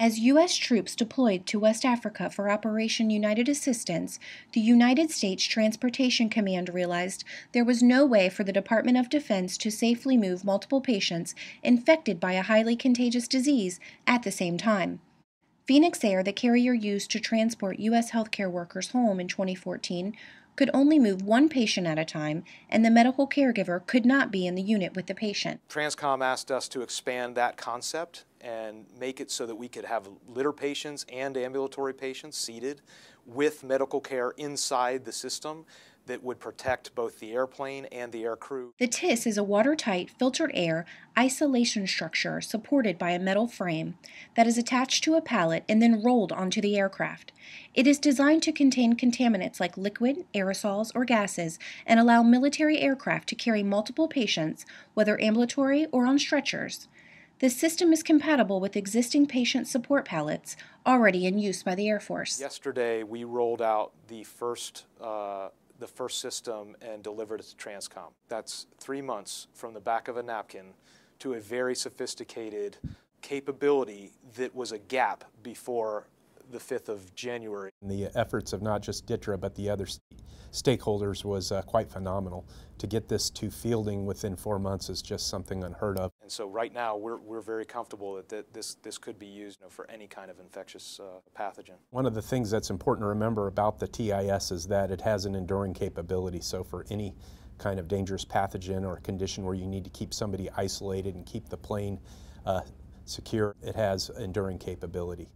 As U.S. troops deployed to West Africa for Operation United Assistance, the United States Transportation Command realized there was no way for the Department of Defense to safely move multiple patients infected by a highly contagious disease at the same time. Phoenix Air, the carrier used to transport U.S. healthcare workers home in 2014, could only move one patient at a time, and the medical caregiver could not be in the unit with the patient. Transcom asked us to expand that concept and make it so that we could have litter patients and ambulatory patients seated with medical care inside the system that would protect both the airplane and the aircrew. The TIS is a watertight, filtered air isolation structure supported by a metal frame that is attached to a pallet and then rolled onto the aircraft. It is designed to contain contaminants like liquid, aerosols, or gases and allow military aircraft to carry multiple patients, whether ambulatory or on stretchers. This system is compatible with existing patient support pallets already in use by the Air Force. Yesterday, we rolled out the first uh, the first system and delivered it to Transcom. That's three months from the back of a napkin to a very sophisticated capability that was a gap before the 5th of January. And the efforts of not just DITRA, but the other st stakeholders was uh, quite phenomenal. To get this to fielding within four months is just something unheard of. And so right now, we're, we're very comfortable that th this, this could be used you know, for any kind of infectious uh, pathogen. One of the things that's important to remember about the TIS is that it has an enduring capability. So for any kind of dangerous pathogen or condition where you need to keep somebody isolated and keep the plane uh, secure, it has enduring capability.